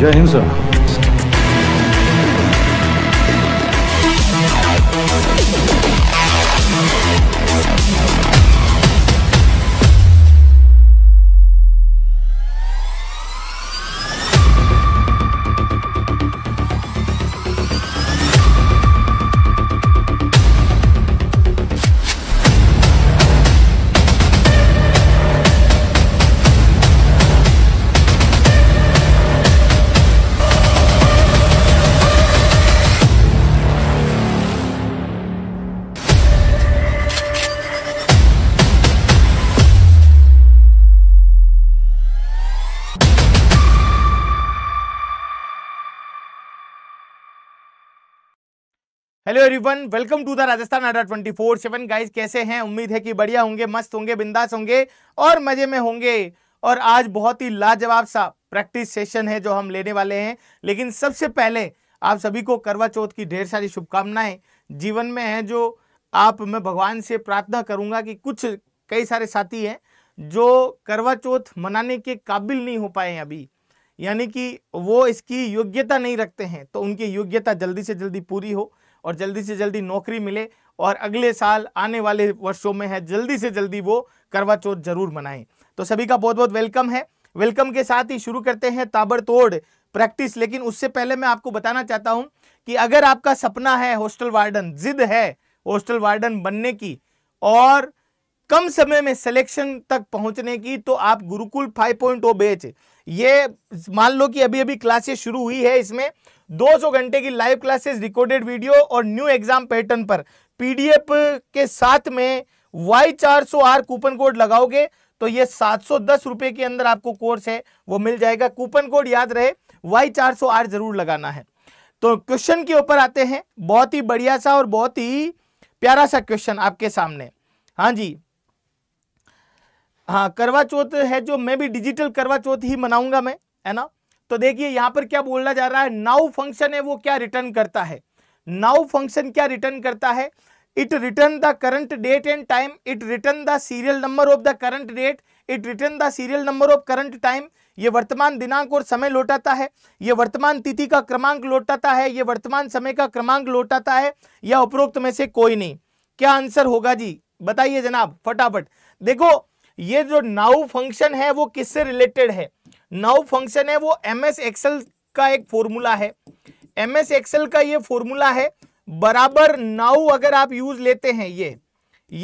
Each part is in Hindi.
原因是。एवरीवन welcome to the Rajasthan Adda twenty four seven guys कैसे हैं उम्मीद है कि बढ़िया होंगे मस्त होंगे बिंदास होंगे और मजे में होंगे और आज बहुत ही लाजवाब सा प्रैक्टिस सेशन है जो हम लेने वाले हैं लेकिन सबसे पहले आप सभी को करवा चौथ की ढेर सारी शुभकामनाएं जीवन में हैं जो आप मैं भगवान से प्रार्थना करूंगा कि कुछ कई सारे साथी हैं जो करवा चौथ मनाने के काबिल नहीं हो पाए हैं अभी यानी कि वो इसकी योग्यता नहीं रखते हैं तो उनकी योग्यता जल्दी से जल्दी पूरी हो और जल्दी से जल्दी नौकरी मिले और अगले साल आने वाले वर्षों में है जल्दी से जल्दी वो करवा चौथ जरूर मनाएं तो सभी का बहुत बहुत वेलकम है वेलकम के साथ ही शुरू करते हैं ताबड़तोड़ प्रैक्टिस लेकिन उससे पहले मैं आपको बताना चाहता हूं कि अगर आपका सपना है हॉस्टल वार्डन जिद है हॉस्टल वार्डन बनने की और कम समय में सिलेक्शन तक पहुंचने की तो आप गुरुकुल 5.0 बैच ये मान लो कि अभी अभी क्लासेस शुरू हुई है इसमें 200 घंटे की लाइव क्लासेस रिकॉर्डेड वीडियो और न्यू एग्जाम पैटर्न पर पीडीएफ के साथ में वाई चार सौ आर कूपन कोड लगाओगे तो ये सात सौ दस रुपए के अंदर आपको कोर्स है वो मिल जाएगा कूपन कोड याद रहे वाई चार सौ आर जरूर लगाना है तो क्वेश्चन के ऊपर आते हैं बहुत ही बढ़िया सा और बहुत ही प्यारा सा क्वेश्चन आपके सामने हाँ जी हाँ करवा चौथ है जो मैं भी डिजिटल करवा चौथ ही मनाऊंगा मैं है ना तो देखिए यहां पर क्या बोलना जा रहा है नाउ फंक्शन है वो क्या रिटर्न करता है नाउ फंक्शन क्या रिटर्न करता है it return the current date and time it return the serial number of the current date it return the serial number of current time ये वर्तमान दिनांक और समय लौटाता है ये वर्तमान तिथि का क्रमांक लौटाता है ये वर्तमान समय का क्रमांक लौटाता है या उपरोक्त में से कोई नहीं क्या आंसर होगा जी बताइए जनाब फटाफट देखो ये जो नाउ फंक्शन है वो किससे रिलेटेड है नाउ फंक्शन है वो एम एस एक्सएल का एक फॉर्मूला है एम एस एक्सएल का ये फॉर्मूला है बराबर नाउ अगर आप यूज लेते हैं ये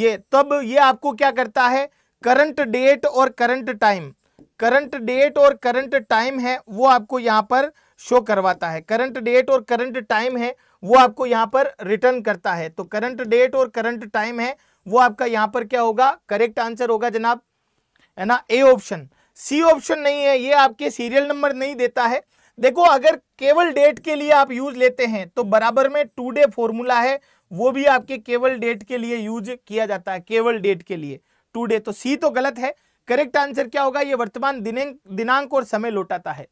ये तब ये आपको क्या करता है करंट डेट और करंट टाइम करंट डेट और करंट टाइम है वो आपको यहां पर शो करवाता है करंट डेट और करंट टाइम है वो आपको यहां पर रिटर्न करता है तो करंट डेट और करंट टाइम है वो आपका यहां पर क्या होगा करेक्ट आंसर होगा जनाब है ना ए ऑप्शन सी ऑप्शन नहीं है ये आपके सीरियल नंबर नहीं देता है देखो अगर केवल डेट के लिए आप यूज लेते हैं तो बराबर में टू डे फॉर्मूला है वो भी आपके केवल डेट के लिए यूज किया जाता है केवल डेट के लिए टू डे तो सी तो गलत है करेक्ट आंसर क्या होगा ये वर्तमान दिनांक और समय लौटाता है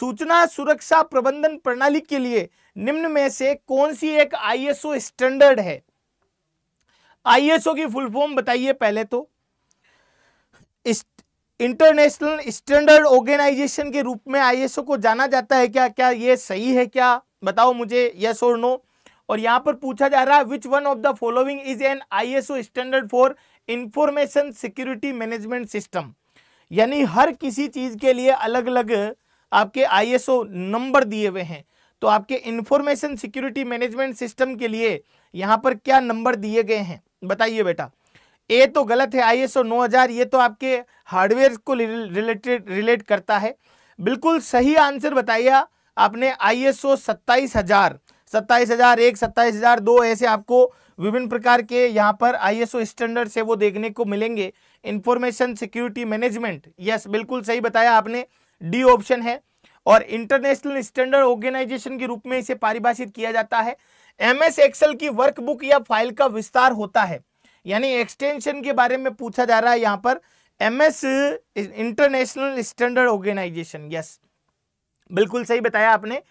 सूचना सुरक्षा प्रबंधन प्रणाली के लिए निम्न में से कौन सी एक आईएसओ स्टैंडर्ड है आईएसओ की फुल फॉर्म बताइए पहले तो इंटरनेशनल स्टैंडर्ड ऑर्गेनाइजेशन के रूप में आईएसओ को जाना जाता है क्या क्या ये सही है क्या बताओ मुझे यस और नो और यहाँ पर पूछा जा रहा है which one of the following is an ISO standard for information security management system यानी हर किसी चीज के लिए अलग अलग आपके आईएसओ नंबर दिए हुए हैं तो आपके इंफॉर्मेशन सिक्योरिटी मैनेजमेंट सिस्टम के लिए यहाँ पर क्या नंबर दिए गए हैं बताइए बेटा ए तो गलत है आईएसओ 9000 ये तो आपके हार्डवेयर को रिलेटेड रिलेट करता है बिल्कुल सही आंसर बताइए आपने एक सत्ताईस हजार दो ऐसे आपको विभिन्न प्रकार के यहाँ पर ओ स्टैंडर्ड से वो देखने को मिलेंगे इंफॉर्मेशन सिक्योरिटी मैनेजमेंट यस बिल्कुल सही बताया आपने डी ऑप्शन है और इंटरनेशनल स्टैंडर्ड ऑर्गेनाइजेशन के रूप में इसे परिभाषित किया जाता है एम एस एक्सएल की वर्कबुक या फाइल का विस्तार होता है यानी एक्सटेंशन के बारे में पूछा जा रहा है यहां पर MS international standard organisation yes बिल्कुल सही बताया आपने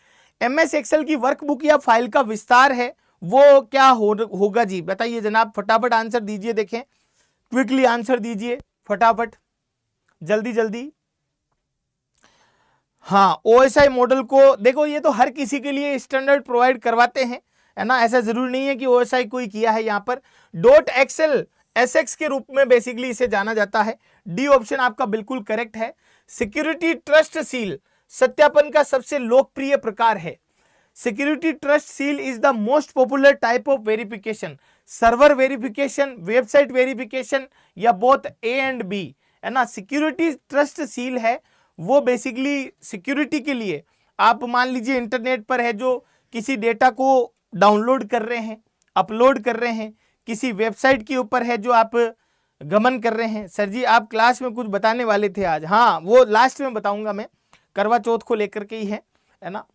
एम एस एक्सएल की वर्कबुक या फाइल का विस्तार है वो क्या हो होगा जी बताइए जनाब फटाफट आंसर दीजिए देखें क्विकली आंसर दीजिए फटाफट जल्दी जल्दी हाँ ओ मॉडल को देखो ये तो हर किसी के लिए स्टैंडर्ड प्रोवाइड करवाते हैं है ना ऐसा जरूरी नहीं है कि ओ कोई किया है यहाँ पर डोट एक्सएल एस के रूप में बेसिकली इसे जाना जाता है डी ऑप्शन आपका बिल्कुल करेक्ट है सिक्योरिटी ट्रस्ट सील सत्यापन का सबसे लोकप्रिय प्रकार है security trust seal is the most popular type of verification server verification website verification या बोथ ए एंड बी है ना सिक्योरिटी ट्रस्ट सील है वो बेसिकली सिक्योरिटी के लिए आप मान लीजिए इंटरनेट पर है जो किसी डेटा को डाउनलोड कर रहे हैं अपलोड कर रहे हैं किसी वेबसाइट के ऊपर है जो आप गमन कर रहे हैं सर जी आप क्लास में कुछ बताने वाले थे आज हाँ वो लास्ट में बताऊंगा मैं करवा चौथ को लेकर के ही है है ना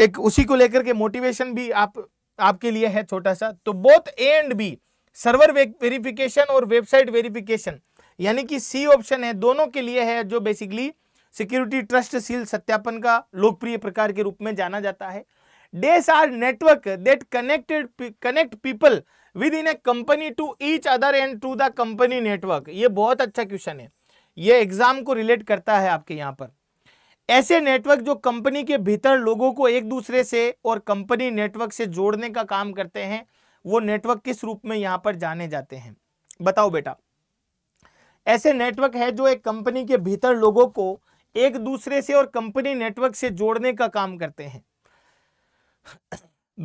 एक उसी को लेकर के मोटिवेशन भी आप आपके लिए है छोटा सा तो both A and B server verification और वेबसाइट वेरिफिकेशन यानी कि सी ऑप्शन है दोनों के लिए है जो बेसिकली सिक्योरिटी ट्रस्ट सील सत्यापन का लोकप्रिय प्रकार के रूप में जाना जाता है These are network that connected connect people within a company to each other and to the company network. ये बहुत अच्छा क्वेश्चन है ये एग्जाम को रिलेट करता है आपके यहाँ पर ऐसे नेटवर्क जो कंपनी के भीतर लोगों को एक दूसरे से और कंपनी नेटवर्क से जोड़ने का काम करते हैं वो नेटवर्क किस रूप में यहाँ पर जाने जाते हैं बताओ बेटा ऐसे नेटवर्क है जो एक कंपनी के भीतर लोगों को एक दूसरे से और कंपनी नेटवर्क से जोड़ने का काम करते हैं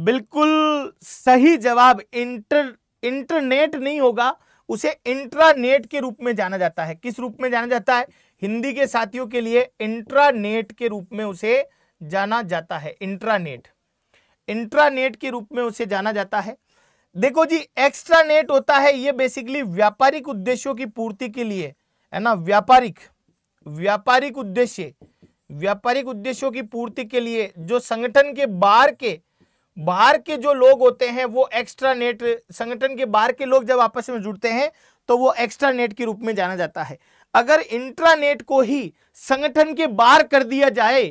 बिल्कुल सही जवाब इंटर इंटरनेट नहीं होगा उसे इंट्रानेट के रूप में जाना जाता है किस रूप में जाना जाता है हिंदी के साथियों के लिए इंट्रानेट के रूप में उसे जाना जाता है इंट्रानेट इंट्रानेट के रूप में उसे जाना जाता है देखो जी एक्स्ट्रा नेट होता है ये बेसिकली व्यापारिक उद्देश्यों की पूर्ति के लिए है ना व्यापारिक व्यापारिक उद्देश्य व्यापारिक उद्देश्यों की पूर्ति के लिए जो संगठन के बाहर के बाहर के जो लोग होते हैं वो एक्स्ट्रा नेट संगठन के बाहर के लोग जब आपस में जुड़ते हैं तो वो एक्स्ट्रा नेट के रूप में जाना जाता है अगर इंट्रानेट को ही संगठन के बाहर कर दिया जाए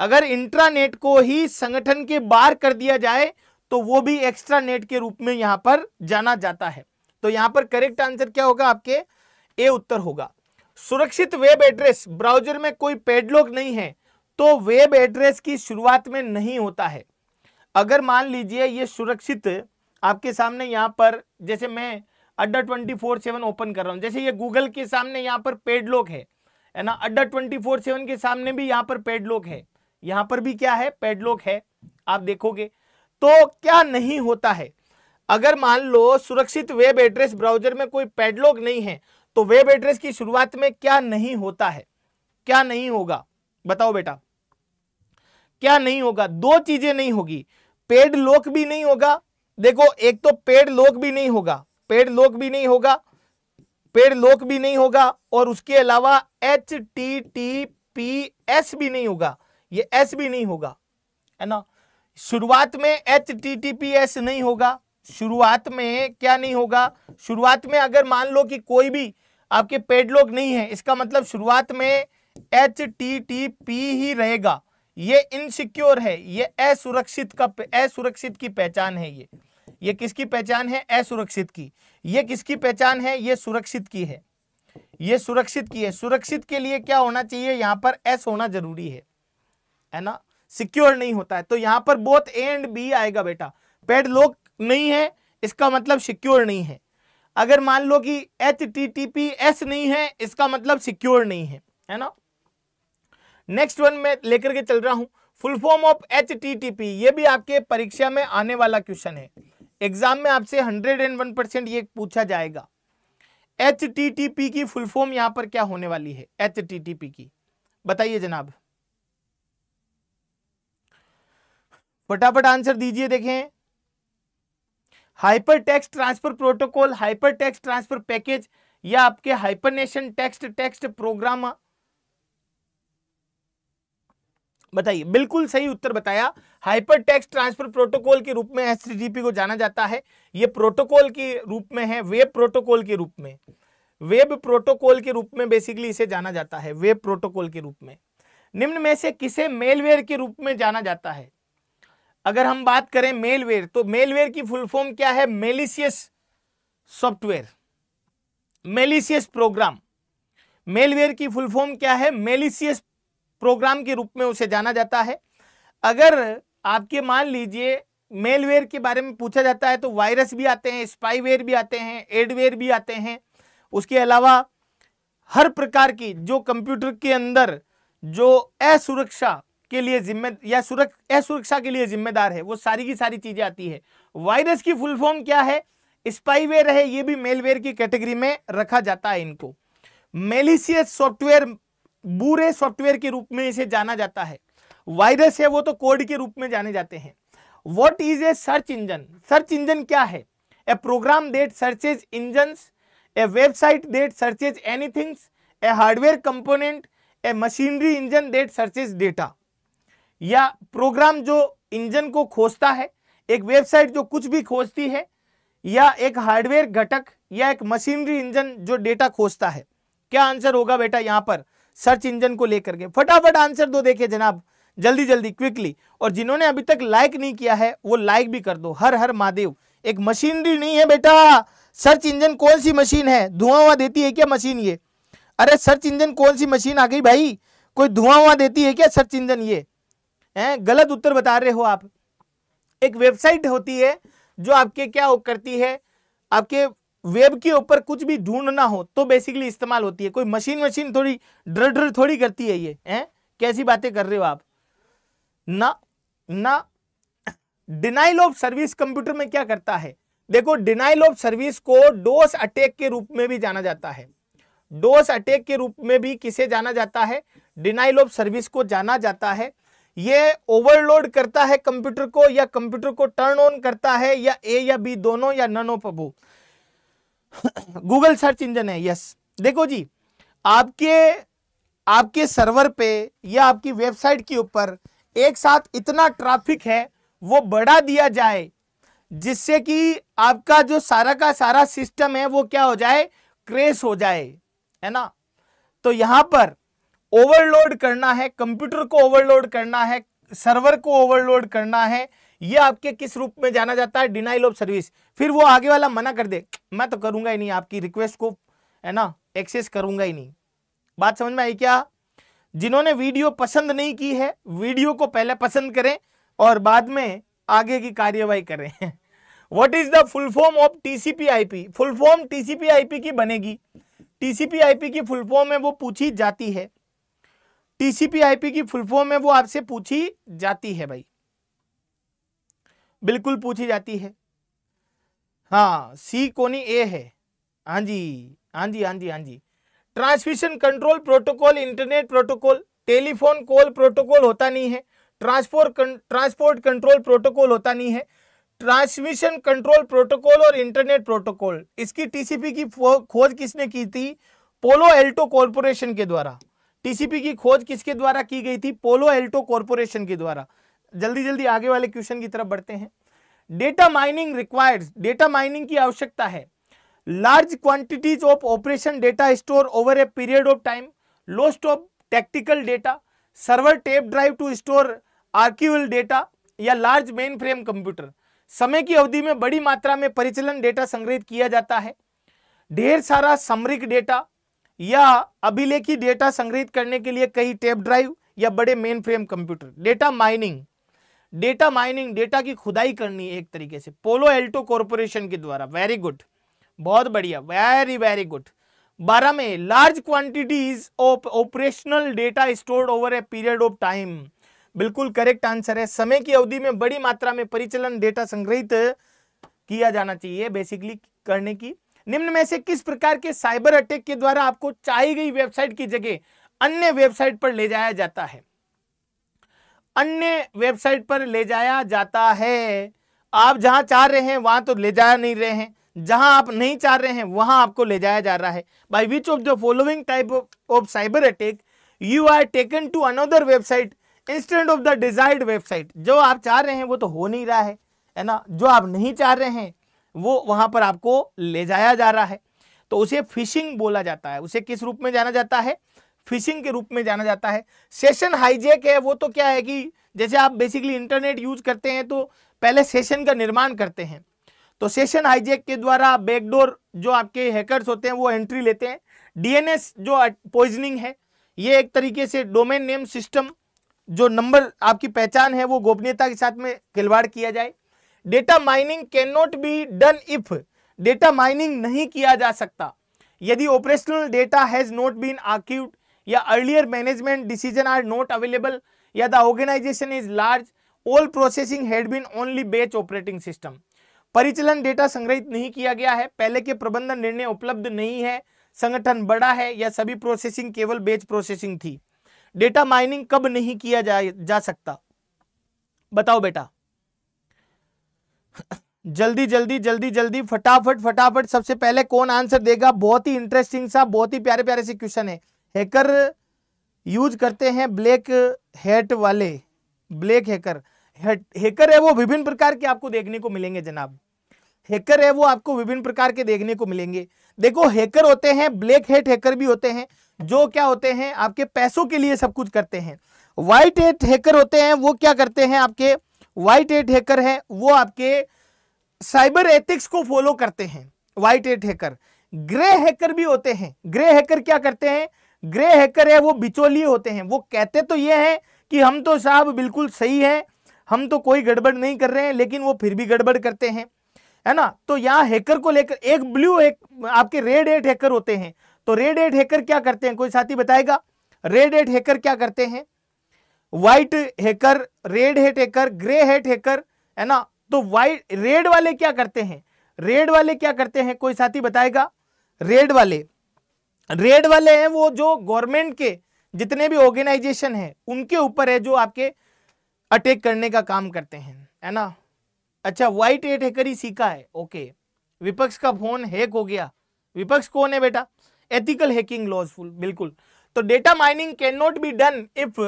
अगर इंट्रानेट को ही संगठन के बाहर कर दिया जाए तो वो भी एक्स्ट्रा नेट के रूप में यहां पर जाना जाता है तो यहां पर करेक्ट आंसर क्या होगा आपके ए उत्तर होगा सुरक्षित वेब एड्रेस ब्राउजर में कोई पेडलॉक नहीं है तो वेब एड्रेस की शुरुआत में नहीं होता है अगर मान लीजिए ये सुरक्षित आपके सामने यहाँ पर जैसे मैं अड्डा ट्वेंटी फोर सेवन ओपन कर रहा हूँ जैसे ये गूगल के सामने यहाँ पर पेडलॉक है है ना अड्डा ट्वेंटी फोर सेवन के सामने भी यहाँ पर पेडलॉक है यहाँ पर भी क्या है पेडलॉक है आप देखोगे तो क्या नहीं होता है अगर मान लो सुरक्षित वेब एड्रेस ब्राउजर में कोई पेडलॉक नहीं है तो वेब एड्रेस की शुरुआत में क्या नहीं होता है क्या नहीं होगा बताओ बेटा क्या नहीं होगा दो चीजें नहीं होगी पेड लोक भी नहीं होगा देखो एक तो पेड लोक भी नहीं होगा पेड लोक भी नहीं होगा पेड लोक भी नहीं होगा और उसके अलावा H T T P S भी नहीं होगा ये एस भी नहीं होगा है ना शुरुआत में H T T P S नहीं होगा शुरुआत में क्या नहीं होगा शुरुआत में अगर मान लो कि कोई भी आपके पेड लोग नहीं है इसका मतलब शुरुआत में एच टी टी पी ही रहेगा ये इनसिक्योर है ये असुरक्षित का असुरक्षित की पहचान है ये ये किसकी पहचान है असुरक्षित की ये किसकी पहचान है ये सुरक्षित की है ये सुरक्षित की है सुरक्षित के लिए क्या होना चाहिए यहाँ पर एस होना जरूरी है है ना सिक्योर नहीं होता है तो यहाँ पर बोथ ए एंड बी आएगा बेटा पेड लोग नहीं है इसका मतलब सिक्योर नहीं है अगर मान लो कि H T T P S नहीं है इसका मतलब सिक्योर नहीं है है ना नेक्स्ट वन में लेकर के चल रहा हूं full form of H T T P ये भी आपके परीक्षा में आने वाला क्वेश्चन है एग्जाम में आपसे हंड्रेड एंड वन परसेंट ये पूछा जाएगा एच टी टी पी की फुल फॉर्म यहां पर क्या होने वाली है एच टी टी पी की बताइए जनाब फटाफट आंसर दीजिए देखें hyper text transfer protocol hyper text transfer package या आपके हाइपरनेशन टेक्स्ट टेक्स्ट प्रोग्राम बताइए बिल्कुल सही उत्तर बताया हाइपर टेक्स ट्रांसफर प्रोटोकॉल के रूप में एस को जाना जाता है ये प्रोटोकॉल के रूप में है वेब प्रोटोकॉल के रूप में वेब प्रोटोकॉल के रूप में बेसिकली इसे जाना जाता है वेब प्रोटोकॉल के रूप में निम्न में से किसे मेलवेयर के रूप में जाना जाता है अगर हम बात करें मेलवेयर तो मेलवेयर की फुल फॉर्म क्या है malicious software malicious program malware की फुल फॉर्म क्या है मेलिशियस प्रोग्राम के रूप में उसे जाना जाता है अगर आपके मान लीजिए मेलवेयर के बारे में पूछा जाता है तो वायरस भी आते हैं स्पाईवेयर भी आते हैं एडवेयर भी आते हैं उसके अलावा हर प्रकार की जो कंप्यूटर के अंदर जो असुरक्षा के लिए जिम्मे या सुरक्षा असुरक्षा के लिए जिम्मेदार है वो सारी की सारी चीज़ें आती है वायरस की फुल फॉर्म क्या है स्पाईवेयर है ये भी मेलवेयर की कैटेगरी में रखा जाता है इनको मेलिशियस सॉफ्टवेयर बुरे सॉफ्टवेयर के रूप में इसे जाना जाता है वायरस है वो तो कोड के रूप में जाने जाते हैं what is a search engine search engine क्या है a program that searches engine a website that searches anythings a hardware component a machinery engine that searches data या प्रोग्राम जो इंजन को खोजता है एक वेबसाइट जो कुछ भी खोजती है या एक हार्डवेयर घटक या एक मशीनरी इंजन जो डेटा खोजता है क्या आंसर होगा बेटा यहाँ पर सर्च इंजन को लेकर के फटाफट आंसर दो देखे जनाब जल्दी जल्दी क्विकली और जिन्होंने अभी तक लाइक नहीं किया है वो लाइक भी कर दो हर हर महादेव एक मशीनरी नहीं है बेटा सर्च इंजन कौन सी मशीन है धुआं हुआ देती है क्या मशीन ये अरे सर्च इंजन कौन सी मशीन आ गई भाई कोई धुआं हुआ देती है क्या सर्च इंजन ये हैं गलत उत्तर बता रहे हो आप एक वेबसाइट होती है जो आपके क्या हो करती है आपके वेब के ऊपर कुछ भी ढूंढना हो तो बेसिकली इस्तेमाल होती है कोई मशीन मशीन थोड़ी ड्र ड्र थोड़ी करती है ये हैं कैसी बातें कर रहे हो आप ना ना डिनाइल ऑफ सर्विस कंप्यूटर में क्या करता है देखो डिनाइल ऑफ सर्विस को डोस अटैक के रूप में भी जाना जाता है डोस अटैक के रूप में भी किसे जाना जाता है डिनाइल ऑफ सर्विस को जाना जाता है ये ओवरलोड करता है कंप्यूटर को या कंप्यूटर को टर्न ऑन करता है या ए या बी दोनों या none of Google search engine है यस देखो जी आपके आपके सर्वर पे या आपकी वेबसाइट के ऊपर एक साथ इतना ट्रैफिक है वो बढ़ा दिया जाए जिससे कि आपका जो सारा का सारा सिस्टम है वो क्या हो जाए क्रेश हो जाए है ना तो यहां पर ओवरलोड करना है कंप्यूटर को ओवरलोड करना है सर्वर को ओवरलोड करना है ये आपके किस रूप में जाना जाता है डिनाइल ऑफ सर्विस फिर वो आगे वाला मना कर दे मैं तो करूंगा ही नहीं आपकी रिक्वेस्ट को है ना एक्सेस करूंगा ही नहीं बात समझ में आई क्या जिन्होंने वीडियो पसंद नहीं की है वीडियो को पहले पसंद करें और बाद में आगे की कार्यवाही करें what is the full form of TCP IP full form TCP IP की बनेगी टीसीपी आईपी की फुल फॉर्म है वो पूछी जाती है टीसीपीआईपी की फुल फॉर्म है वो आपसे पूछी जाती है भाई बिल्कुल पूछी जाती है हाँ सी कोनी ए है हाँ जी हाँ जी हाँ जी हाँ जी transmission control protocol internet protocol telephone call protocol होता नहीं है ट्रांसपोर्ट ट्रांसपोर्ट कंट्रोल प्रोटोकॉल होता नहीं है ट्रांसमिशन कंट्रोल प्रोटोकॉल और इंटरनेट प्रोटोकॉल इसकी टीसीपी की खोज किसने की थी पोलो एल्टो कॉरपोरेशन के द्वारा टीसीपी की खोज किसके द्वारा की गई थी पोलो एल्टो कॉरपोरेशन के द्वारा जल्दी जल्दी आगे वाले क्वेश्चन की तरफ बढ़ते हैं data mining required data mining की आवश्यकता है large quantities of operation data store over a period of time लोस्ट of tactical data server tape drive to store archival data या लार्ज मेन फ्रेम कंप्यूटर समय की अवधि में बड़ी मात्रा में परिचलन डेटा संग्रहित किया जाता है ढेर सारा समरिक डेटा या अभिलेखी डेटा संग्रहित करने के लिए कई टेप ड्राइव या बड़े mainframe computer data mining data mining data की खुदाई करनी है एक तरीके से पोलो एल्टो कॉरपोरेशन के द्वारा वेरी गुड बहुत बढ़िया वेरी वेरी गुड बारह में large quantities of operational data stored over a period of time बिल्कुल करेक्ट आंसर है समय की अवधि में बड़ी मात्रा में परिचलन डेटा संग्रहित किया जाना चाहिए बेसिकली करने की निम्न में से किस प्रकार के साइबर अटैक के द्वारा आपको चाही गई वेबसाइट की जगह अन्य वेबसाइट पर ले जाया जाता है अन्य वेबसाइट पर ले जाया जाता है आप जहां चाह रहे हैं वहां तो ले जाया नहीं रहे हैं जहां आप नहीं चाह रहे हैं वहां आपको ले जाया जा रहा है by which of the following type of cyber attack you are taken to another website instead of the desired website जो आप चाह रहे हैं वो तो हो नहीं रहा है है ना जो आप नहीं चाह रहे हैं वो वहां पर आपको ले जाया जा रहा है तो उसे फिशिंग बोला जाता है उसे किस रूप में जाना जाता है फिशिंग के रूप में जाना जाता है सेशन हाईजेक है वो तो क्या है कि जैसे आप बेसिकली इंटरनेट यूज करते हैं तो पहले सेशन का निर्माण करते हैं तो सेशन हाईजेक के द्वारा बैकडोर जो आपके हैकर्स होते हैं वो एंट्री लेते हैं डीएनएस जो पॉइजनिंग है ये एक तरीके से डोमेन नेम सिस्टम जो नंबर आपकी पहचान है वो गोपनीयता के साथ में खिलवाड़ किया जाए data mining can not be done if data mining नहीं किया जा सकता यदि operational data has not been accrued या earlier management decision are not available या the organisation is large all processing had been only batch operating system परिचलन डेटा संग्रहित नहीं किया गया है पहले के प्रबंधन निर्णय उपलब्ध नहीं है संगठन बड़ा है या सभी प्रोसेसिंग केवल बेच प्रोसेसिंग थी डेटा माइनिंग कब नहीं किया जा, जा सकता बताओ बेटा जल्दी जल्दी जल्दी जल्दी फटाफट फटाफट सबसे पहले कौन आंसर देगा बहुत ही इंटरेस्टिंग सा बहुत ही प्यारे प्यारे से क्वेश्चन है हैकर यूज करते हैं ब्लैक हेट वाले ब्लैक हैकर हैकर है वो विभिन्न प्रकार के आपको देखने को मिलेंगे जनाब हैकर है वो आपको विभिन्न प्रकार के देखने को मिलेंगे देखो हैकर होते हैं ब्लैक हेट हैकर भी होते हैं जो क्या होते हैं आपके पैसों के लिए सब कुछ करते हैं व्हाइट हेट हैकर होते हैं वो क्या करते हैं आपके वाइट एट हैकर हैं वो आपके साइबर एथिक्स को फॉलो करते हैं white hat hacker grey hacker भी होते हैं ग्रे हैकर क्या करते हैं ग्रे हैकर है वो बिचौलिए होते हैं वो कहते तो ये हैं कि हम तो साहब बिल्कुल सही हैं हम तो कोई गड़बड़ नहीं कर रहे हैं लेकिन वो फिर भी गड़बड़ करते हैं है ना तो यहाँ हैकर को लेकर एक ब्लू एक आपके रेड एट हैकर होते हैं तो रेड एट हैकर क्या करते हैं कोई साथी बताएगा रेड एट हैकर क्या करते हैं white hacker red hat hacker grey hat hacker है ना तो व्हाइट रेड वाले क्या करते हैं रेड वाले क्या करते हैं कोई साथी बताएगा रेड वाले रेड वाले हैं वो जो गवर्नमेंट के जितने भी ऑर्गेनाइजेशन हैं उनके ऊपर है जो आपके अटैक करने का काम करते हैं है ना अच्छा व्हाइट हेट हैकर ही सीखा है ओके विपक्ष का फोन हैक हो गया विपक्ष कौन है बेटा एथिकल हैकिंग लॉजफुल बिल्कुल तो data mining can not be done if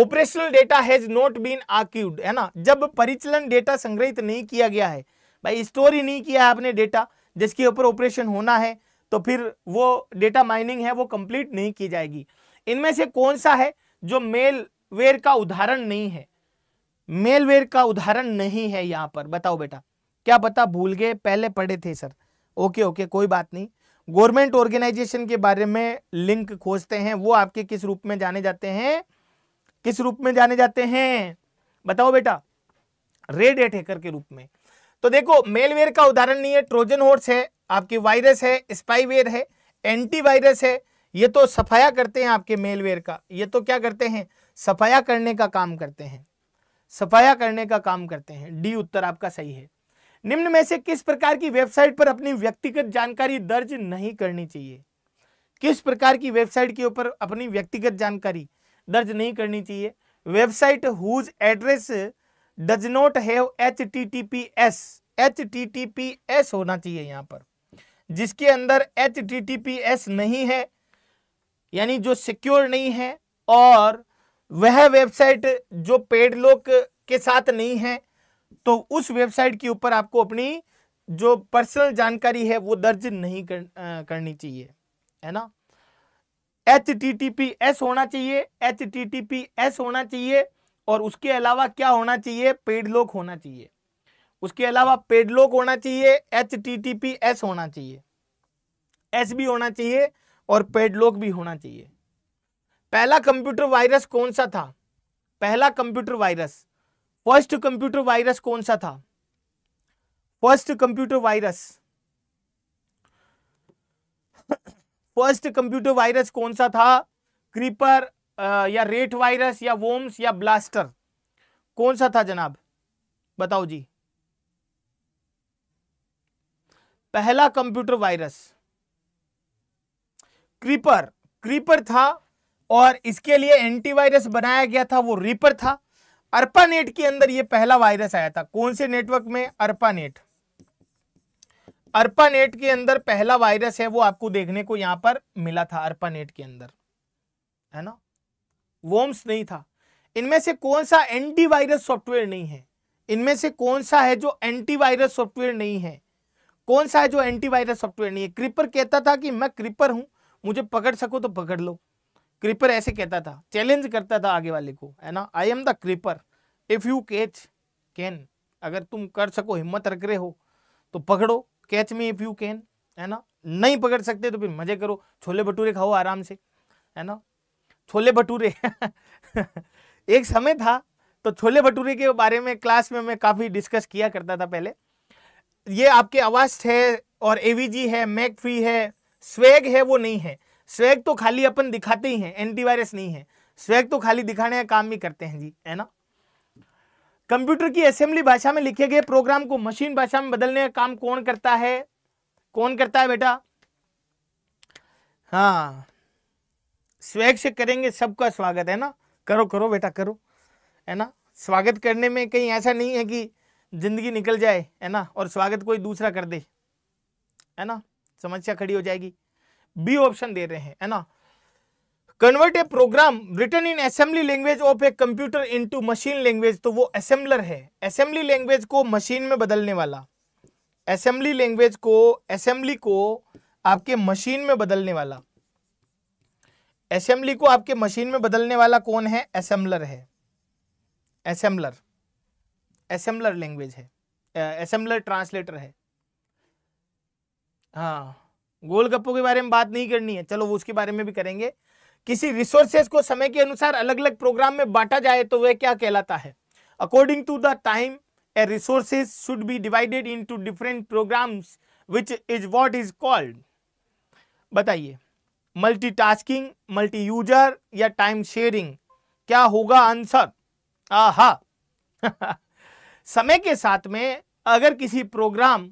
operational data has not been accrued है ना जब परिचलन डेटा संग्रहित नहीं किया गया है भाई स्टोर ही नहीं किया है आपने डेटा जिसके ऊपर ऑपरेशन होना है तो फिर वो डेटा माइनिंग है वो कंप्लीट नहीं की जाएगी इनमें से कौन सा है जो मेलवेयर का उदाहरण नहीं है मेलवेयर का उदाहरण नहीं है यहाँ पर बताओ बेटा क्या पता भूल गए पहले पढ़े थे सर ओके ओके कोई बात नहीं गवर्नमेंट ऑर्गेनाइजेशन के बारे में लिंक खोजते हैं वो आपके किस रूप में जाने जाते हैं किस रूप में जाने जाते हैं बताओ बेटा रेड एटेकर के रूप में तो देखो मेलवेयर का उदाहरण नहीं है ट्रोजन हॉर्स है आपकी वायरस है स्पाईवेयर है एंटीवायरस है ये तो सफाया करते हैं आपके मेलवेयर का ये तो क्या करते हैं सफाया करने का काम करते हैं सफाया करने का काम करते हैं डी उत्तर आपका सही है निम्न में से किस प्रकार की वेबसाइट पर अपनी व्यक्तिगत जानकारी दर्ज नहीं करनी चाहिए किस प्रकार की वेबसाइट के ऊपर अपनी व्यक्तिगत जानकारी दर्ज नहीं करनी चाहिए website whose address does not have H T T P S H T T P S होना चाहिए यहाँ पर जिसके अंदर H T T P S नहीं है यानी जो सिक्योर नहीं है और वह वेबसाइट जो पेड लोग के साथ नहीं है तो उस वेबसाइट के ऊपर आपको अपनी जो पर्सनल जानकारी है वो दर्ज नहीं कर, आ, करनी चाहिए है ना H T T P S होना चाहिए H T T P S होना चाहिए और उसके अलावा क्या होना चाहिए पेड पेडलॉक होना चाहिए उसके अलावा पेड पेडलॉक होना चाहिए H T T P S होना चाहिए एस भी होना चाहिए और पेड पेडलॉक भी होना चाहिए पहला कंप्यूटर वायरस कौन सा था पहला computer virus first computer virus कौन सा था first computer virus first computer virus कौन सा था क्रीपर या रेट वायरस या वोम्स या ब्लास्टर कौन सा था जनाब बताओ जी पहला कंप्यूटर वायरस क्रीपर क्रीपर था और इसके लिए एंटीवायरस बनाया गया था वो रीपर था अर्पानेट के अंदर ये पहला वायरस आया था कौन से नेटवर्क में अर्पानेट अर्पानेट के अंदर पहला वायरस है वो आपको देखने को यहां पर मिला था अर्पानेट के अंदर है ना वोम्स नहीं था इनमें से कौन सा एंटीवायरस सॉफ्टवेयर नहीं है इनमें से कौन सा है जो एंटीवायरस सॉफ्टवेयर नहीं है कौन सा है जो एंटीवायरस सॉफ्टवेयर नहीं है क्रिपर कहता था कि मैं क्रिपर हूं मुझे पकड़ सको तो पकड़ लो क्रिपर ऐसे कहता था चैलेंज करता था आगे वाले को है ना I am the creeper if you catch can अगर तुम कर सको हिम्मत रख रहे हो तो पकड़ो catch me if you can है ना नहीं पकड़ सकते तो फिर मजे करो छोले भटूरे खाओ आराम से है ना छोले भटूरे एक समय था तो छोले भटूरे के बारे में क्लास में मैं काफ़ी डिस्कस किया करता था पहले ये आपके आवाज है और एवीजी है मैक फ्री है स्वेग है वो नहीं है स्वेग तो खाली अपन दिखाते ही हैं एंटीवायरस नहीं है स्वेग तो खाली दिखाने का काम ही करते हैं जी है ना कंप्यूटर की असेंबली भाषा में लिखे गए प्रोग्राम को मशीन भाषा में बदलने का काम कौन करता है कौन करता है बेटा हाँ स्वैग से करेंगे सबका स्वागत है ना करो करो बेटा करो है ना स्वागत करने में कहीं ऐसा नहीं है कि जिंदगी निकल जाए है ना और स्वागत कोई दूसरा कर दे है ना समस्या खड़ी हो जाएगी बी ऑप्शन दे रहे हैं है ना convert a program written in assembly language of a computer into machine language तो वो असेंबलर है असेंबली लैंग्वेज को मशीन में बदलने वाला असेंबली लैंग्वेज को असेंबली को आपके मशीन में बदलने वाला असेंबली को आपके मशीन में बदलने वाला कौन है असेंबलर है असेंबलर असेंबलर लैंग्वेज है असेंबलर ट्रांसलेटर है हाँ गोलगप्पों के बारे में बात नहीं करनी है चलो वो उसके बारे में भी करेंगे किसी रिसोर्सेज को समय के अनुसार अलग अलग प्रोग्राम में बांटा जाए तो वह क्या कहलाता है according to the time a resources should be divided into different programs which is what is called बताइए टास्किंग मल्टी यूजर या टाइम शेयरिंग क्या होगा आंसर आहा समय के साथ में अगर किसी प्रोग्राम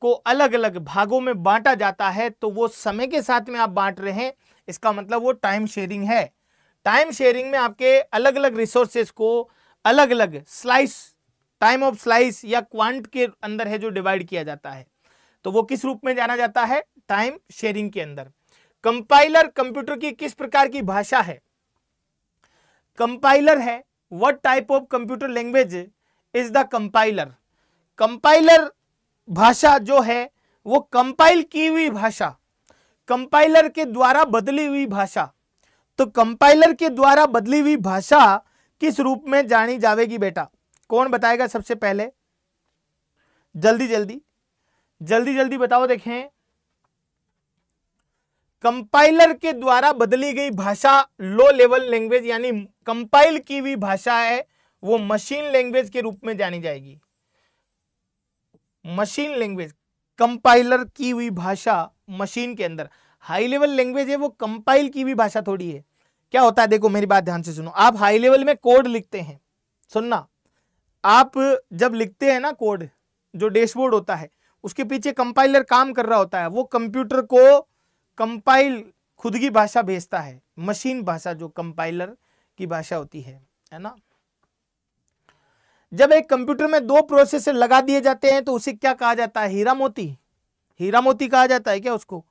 को अलग अलग भागों में बांटा जाता है तो वो समय के साथ में आप बांट रहे हैं इसका मतलब वो टाइम शेयरिंग है टाइम शेयरिंग में आपके अलग अलग रिसोर्सेज को अलग अलग स्लाइस टाइम ऑफ स्लाइस या क्वांट के अंदर है जो डिवाइड किया जाता है तो वो किस रूप में जाना जाता है टाइम शेयरिंग के अंदर कंपाइलर कंप्यूटर की किस प्रकार की भाषा है कंपाइलर है what type of computer language is the compiler compiler भाषा जो है वो कंपाइल की हुई भाषा कंपाइलर के द्वारा बदली हुई भाषा तो कंपाइलर के द्वारा बदली हुई भाषा किस रूप में जानी जाएगी बेटा कौन बताएगा सबसे पहले जल्दी जल्दी जल्दी जल्दी बताओ देखें कंपाइलर के द्वारा बदली गई भाषा लो लेवल लैंग्वेज यानी कंपाइल की हुई भाषा है वो मशीन लैंग्वेज के रूप में जानी जाएगी मशीन लैंग्वेज कंपाइलर की हुई भाषा मशीन के अंदर हाई लेवल लैंग्वेज है वो कंपाइल की हुई भाषा थोड़ी है क्या होता है देखो मेरी बात ध्यान से सुनो आप हाई लेवल में कोड लिखते हैं सुनना आप जब लिखते हैं ना कोड जो डैशबोर्ड होता है उसके पीछे कंपाइलर काम कर रहा होता है वो कंप्यूटर को कंपाइल खुद की भाषा भेजता है मशीन भाषा जो कंपाइलर की भाषा होती है है ना जब एक कंप्यूटर में दो प्रोसेसर लगा दिए जाते हैं तो उसे क्या कहा जाता है हीरा मोती हीरा मोती कहा जाता है क्या उसको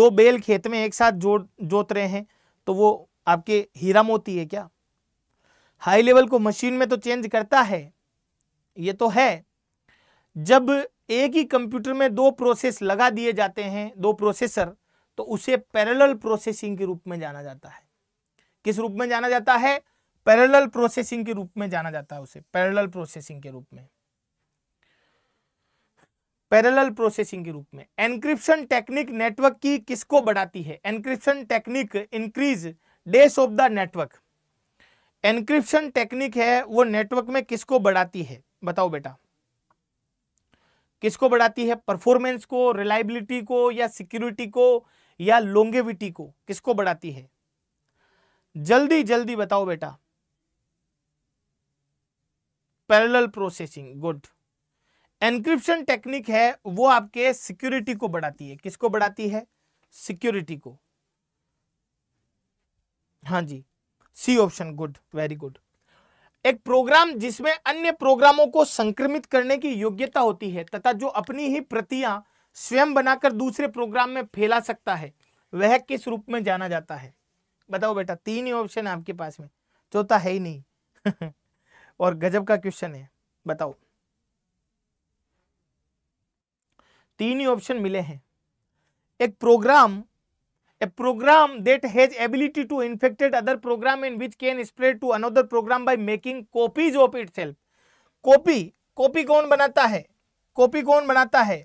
दो बेल खेत में एक साथ जोड़ जोत रहे हैं तो वो आपके हीरा मोती है क्या हाई लेवल को मशीन में तो चेंज करता है ये तो है जब एक ही कंप्यूटर में दो प्रोसेस लगा दिए जाते हैं दो प्रोसेसर तो उसे पैरेलल प्रोसेसिंग के रूप में जाना जाता है किस रूप में जाना जाता है पैरेलल प्रोसेसिंग के रूप में जाना जाता है उसे पैरेलल प्रोसेसिंग के रूप में पैरेलल प्रोसेसिंग के रूप में एनक्रिप्शन टेक्निक नेटवर्क की किसको बढ़ाती है encryption technique increases of the network encryption technique है वो नेटवर्क में किसको बढ़ाती है बताओ बेटा किसको बढ़ाती है परफॉर्मेंस को रिलायबिलिटी को या सिक्योरिटी को या लोंगेविटी को किसको बढ़ाती है जल्दी जल्दी बताओ बेटा parallel processing good encryption technique है वो आपके सिक्योरिटी को बढ़ाती है किसको बढ़ाती है सिक्योरिटी को हाँ जी C option good very good एक प्रोग्राम जिसमें अन्य प्रोग्रामों को संक्रमित करने की योग्यता होती है तथा जो अपनी ही प्रतियां स्वयं बनाकर दूसरे प्रोग्राम में फैला सकता है वह किस रूप में जाना जाता है बताओ बेटा तीन ही ऑप्शन है आपके पास में चौथा है ही नहीं और गजब का क्वेश्चन है बताओ तीन ही ऑप्शन मिले हैं एक program a program that has ability to infected other program in which can spread to another program by making copies of itself copy copy कौन बनाता है कॉपी कौन बनाता है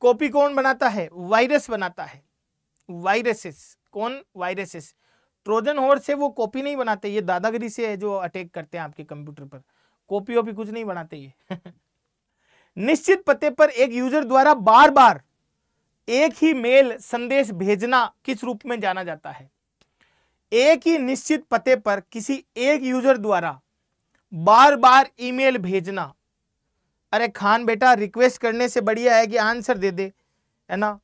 कॉपी कौन बनाता है वायरस बनाता है वायरसेस कौन वायरसेस ट्रोजन होर से वो कॉपी नहीं बनाते ये दादागिरी से है जो अटैक करते हैं आपके कंप्यूटर पर कॉपी वॉपी कुछ नहीं बनाते ये निश्चित पते पर एक यूजर द्वारा बार बार एक ही मेल संदेश भेजना किस रूप में जाना जाता है एक ही निश्चित पते पर किसी एक यूजर द्वारा बार बार ईमेल भेजना अरे खान बेटा रिक्वेस्ट करने से बढ़िया है कि आंसर दे दे है ना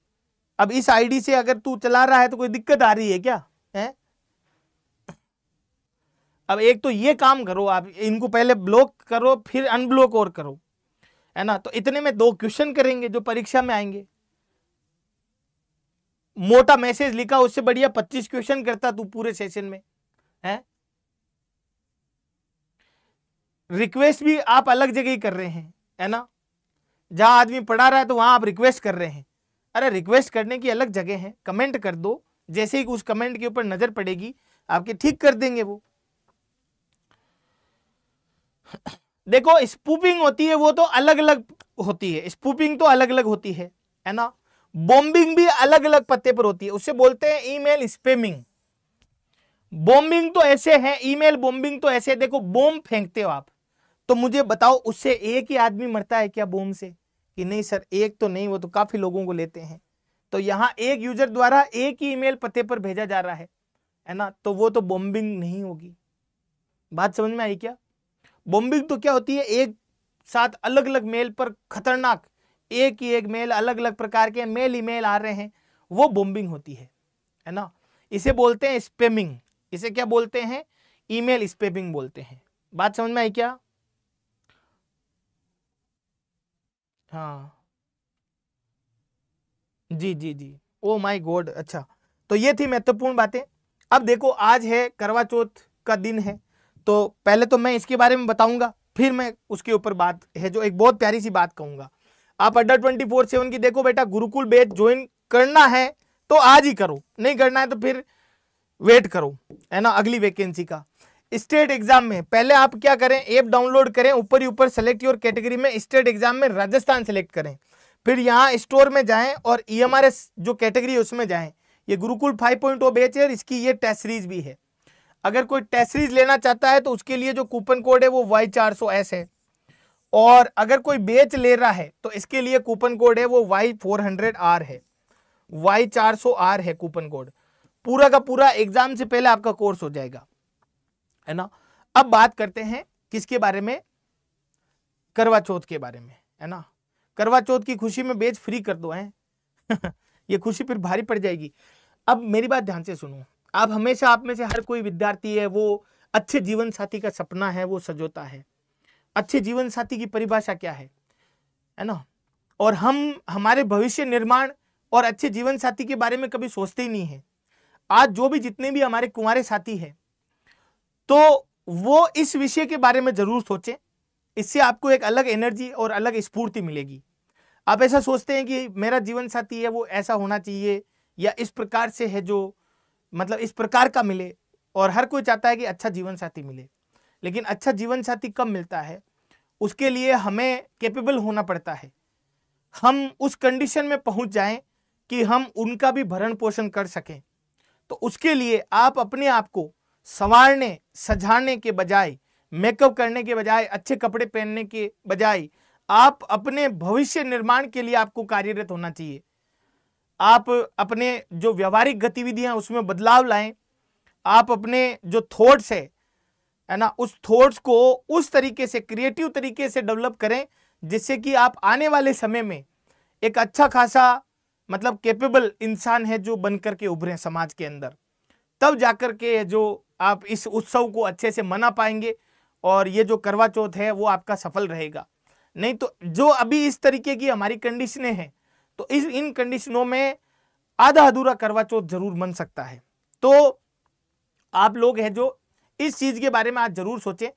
अब इस आईडी से अगर तू चला रहा है तो कोई दिक्कत आ रही है क्या है अब एक तो ये काम करो आप इनको पहले ब्लॉक करो फिर अनब्लॉक और करो है ना तो इतने में दो क्वेश्चन करेंगे जो परीक्षा में आएंगे मोटा मैसेज लिखा उससे बढ़िया पच्चीस क्वेश्चन करता तू पूरे सेशन में है रिक्वेस्ट भी आप अलग जगह ही कर रहे हैं है ना जहां आदमी पढ़ा रहा है तो वहां आप रिक्वेस्ट कर रहे हैं अरे रिक्वेस्ट करने की अलग जगह है कमेंट कर दो जैसे ही उस कमेंट के ऊपर नजर पड़ेगी आपके ठीक कर देंगे वो देखो स्पूपिंग होती है वो तो अलग अलग होती है स्पूपिंग तो अलग अलग होती है है ना बॉम्बिंग भी अलग अलग पत्ते पर होती है उसे बोलते हैं ईमेल स्पेमिंग बॉम्बिंग तो ऐसे है ईमेल बॉम्बिंग तो ऐसे देखो बॉम्ब फेंकते हो आप तो मुझे बताओ उससे एक ही आदमी मरता है क्या बॉम्ब से कि नहीं सर एक तो नहीं वो तो काफी लोगों को लेते हैं तो यहाँ एक यूजर द्वारा एक ही ईमेल पते पर भेजा जा रहा है है ना तो वो तो बॉम्बिंग नहीं होगी बात समझ में आई क्या बॉम्बिंग तो क्या होती है एक साथ अलग अलग मेल पर खतरनाक एक ही एक मेल अलग अलग प्रकार के मेल ही मेल आ रहे हैं वो बॉम्बिंग होती है है ना इसे बोलते हैं स्पेमिंग इसे क्या बोलते हैं ईमेल स्पेमिंग बोलते हैं बात समझ में आई क्या हाँ जी जी जी ओ माय गॉड अच्छा तो ये थी महत्वपूर्ण बातें अब देखो आज है करवा चौथ का दिन है तो पहले तो मैं इसके बारे में बताऊंगा फिर मैं उसके ऊपर बात है जो एक बहुत प्यारी सी बात कहूंगा आप अड्डा ट्वेंटी फोर सेवन की देखो बेटा गुरुकुल बेच ज्वाइन करना है तो आज ही करो नहीं करना है तो फिर वेट करो है ना अगली वैकेंसी का स्टेट एग्जाम में पहले आप क्या करें ऐप डाउनलोड करें ऊपर ही ऊपर सेलेक्ट योर कैटेगरी में स्टेट एग्जाम में राजस्थान सेलेक्ट करें फिर यहाँ स्टोर में जाएं और ई e जो कैटेगरी है उसमें जाएं ये गुरुकुल फाइव पॉइंट बैच है और इसकी ये टेस्ट सीरीज भी है अगर कोई टेस्ट सीरीज लेना चाहता है तो उसके लिए जो कूपन कोड है वो वाई चार सौ एस है और अगर कोई बेच ले रहा है तो इसके लिए कूपन कोड है वो वाई फोर हंड्रेड आर है वाई चार सौ आर है कूपन कोड पूरा का पूरा एग्जाम से पहले आपका कोर्स हो जाएगा है ना अब बात करते हैं किसके बारे में करवा चौथ के बारे में है ना करवा चौथ की खुशी में बेच फ्री कर दो हैं ये खुशी फिर भारी पड़ जाएगी अब मेरी बात ध्यान से सुनो आप हमेशा आप में से हर कोई विद्यार्थी है वो अच्छे जीवन साथी का सपना है वो सजोता है अच्छे जीवन साथी की परिभाषा क्या है है ना और हम हमारे भविष्य निर्माण और अच्छे जीवन साथी के बारे में कभी सोचते ही नहीं है आज जो भी जितने भी हमारे कुंवारे साथी हैं तो वो इस विषय के बारे में जरूर सोचें इससे आपको एक अलग एनर्जी और अलग स्फूर्ति मिलेगी आप ऐसा सोचते हैं कि मेरा जीवन साथी है वो ऐसा होना चाहिए या इस प्रकार से है जो मतलब इस प्रकार का मिले और हर कोई चाहता है कि अच्छा जीवन साथी मिले लेकिन अच्छा जीवन साथी कब मिलता है उसके लिए हमें कैपेबल होना पड़ता है हम उस कंडीशन में पहुंच जाएं कि हम उनका भी भरण पोषण कर सकें तो उसके लिए आप अपने आप को संवारने सजाने के बजाय मेकअप करने के बजाय अच्छे कपड़े पहनने के बजाय आप अपने भविष्य निर्माण के लिए आपको कार्यरत होना चाहिए आप अपने जो व्यवहारिक गतिविधियां उसमें बदलाव लाएं आप अपने जो थॉट्स है है ना उस थॉट्स को उस तरीके से क्रिएटिव तरीके से डेवलप करें जिससे कि आप आने वाले समय में एक अच्छा खासा मतलब कैपेबल इंसान है जो बन करके उभरे समाज के अंदर तब जाकर के जो आप इस उत्सव को अच्छे से मना पाएंगे और ये जो करवा चौथ है वो आपका सफल रहेगा नहीं तो जो अभी इस तरीके की हमारी कंडीशनें हैं तो इस इन कंडीशनों में आधा अधूरा करवा चौथ जरूर बन सकता है तो आप लोग हैं जो इस चीज़ के बारे में आज जरूर सोचें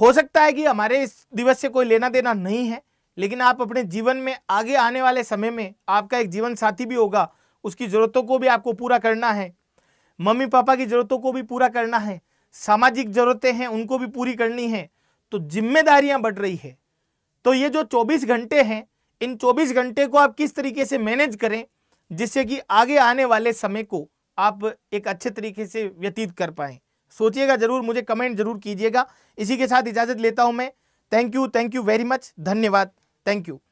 हो सकता है कि हमारे इस दिवस से कोई लेना देना नहीं है लेकिन आप अपने जीवन में आगे आने वाले समय में आपका एक जीवन साथी भी होगा उसकी ज़रूरतों को भी आपको पूरा करना है मम्मी पापा की ज़रूरतों को भी पूरा करना है सामाजिक ज़रूरतें हैं उनको भी पूरी करनी है तो जिम्मेदारियां बढ़ रही है तो ये जो 24 घंटे हैं इन 24 घंटे को आप किस तरीके से मैनेज करें जिससे कि आगे आने वाले समय को आप एक अच्छे तरीके से व्यतीत कर पाए सोचिएगा जरूर मुझे कमेंट जरूर कीजिएगा इसी के साथ इजाज़त लेता हूं मैं thank you thank you very much धन्यवाद थैंक यू